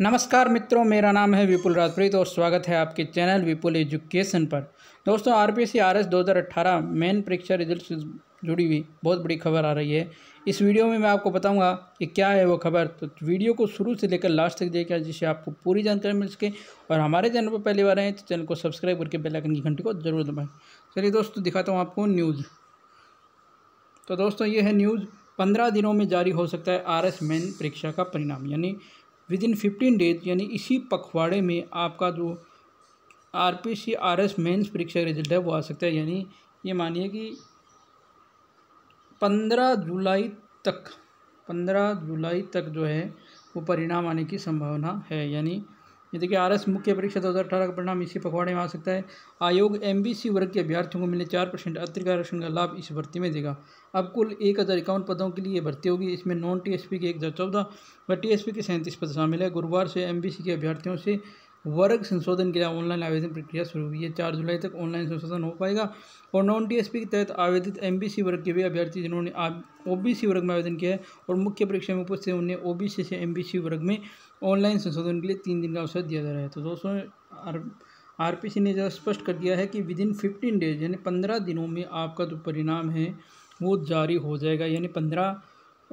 नमस्कार मित्रों मेरा नाम है विपुल राजप्रीत और स्वागत है आपके चैनल विपुल एजुकेशन पर दोस्तों R P C R S दो हज़ार अट्ठारह मेन परीक्षा रिजल्ट से जुड़ी हुई बहुत बड़ी खबर आ रही है इस वीडियो में मैं आपको बताऊंगा कि क्या है वो खबर तो वीडियो को शुरू से लेकर लास्ट तक देखा जिससे आपको पूरी जानकारी मिल सके और हमारे चैनल पर पहली बार आए तो चैनल को सब्सक्राइब करके बेलाइकन की घंटी को जरूर दबाएँ चलिए दोस्तों दिखाता हूँ आपको न्यूज़ तो दोस्तों ये है न्यूज़ पंद्रह दिनों में जारी हो सकता है आर एस मेन परीक्षा का परिणाम यानी विद इन फिफ्टीन डेज यानी इसी पखवाड़े में आपका जो R P C R S mains परीक्षा का रिजल्ट है वो आ सकता है यानी ये मानिए कि पंद्रह जुलाई तक पंद्रह जुलाई तक जो है वो परिणाम आने की संभावना है यानी जैसे कि आर एस मुख्य परीक्षा दो हज़ार अठारह का परिणाम इसी पखवाड़े में आ सकता है आयोग एम बी सी वर्ग के अभ्यर्थियों को मिले चार परसेंट अतिरिक्त आरक्षण का लाभ इस भर्ती में देगा अब कुल एक हज़ार इक्यावन पदों के लिए भर्ती होगी इसमें नॉन टी एस पी के एक हज़ार चौदह व टी एस पी के सैंतीस पद शामिल है गुरुवार से एम बी सी के अभ्यर्थियों से वर्ग संशोधन के लिए ऑनलाइन आवेदन प्रक्रिया शुरू हुई है चार जुलाई तक ऑनलाइन संशोधन हो पाएगा और नॉन टीएसपी के तहत आवेदित एमबीसी वर्ग के भी अभ्यर्थी जिन्होंने ओबीसी वर्ग में आवेदन किया है और मुख्य परीक्षा में उपस्थित उन्हें ओबीसी से एमबीसी वर्ग में ऑनलाइन संशोधन के लिए तीन दिन का अवसर दिया जा रहा है तो दोस्तों आरपीसी ने जरा स्पष्ट कर दिया है कि विद इन फिफ्टीन डेज यानी पंद्रह दिनों में आपका जो परिणाम है वो जारी हो जाएगा यानी पंद्रह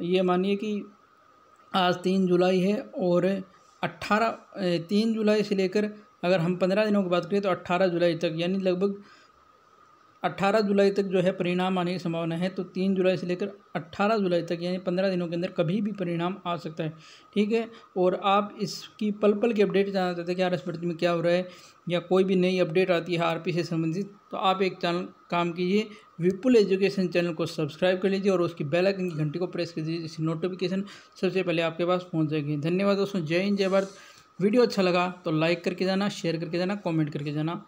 ये मानिए कि आज तीन जुलाई है और अट्ठारह तीन जुलाई से लेकर अगर हम पंद्रह दिनों की बात करें तो अट्ठारह जुलाई तक यानी लगभग 18 जुलाई तक जो है परिणाम आने की संभावना है तो तीन जुलाई से लेकर 18 जुलाई तक यानी 15 दिनों के अंदर कभी भी परिणाम आ सकता है ठीक है और आप इसकी पल पल की अपडेट जानना चाहते हैं कि आर एस में क्या हो रहा है या कोई भी नई अपडेट आती है आरपी से संबंधित तो आप एक चैनल काम कीजिए विपुल एजुकेशन चैनल को सब्सक्राइब कर लीजिए और उसकी बेल आइकन की घंटी को प्रेस कर दीजिए जिससे नोटिफिकेशन सबसे पहले आपके पास पहुँच जाएगी धन्यवाद दोस्तों जय हिंद जय भारत वीडियो अच्छा लगा तो लाइक करके जाना शेयर करके जाना कॉमेंट करके जाना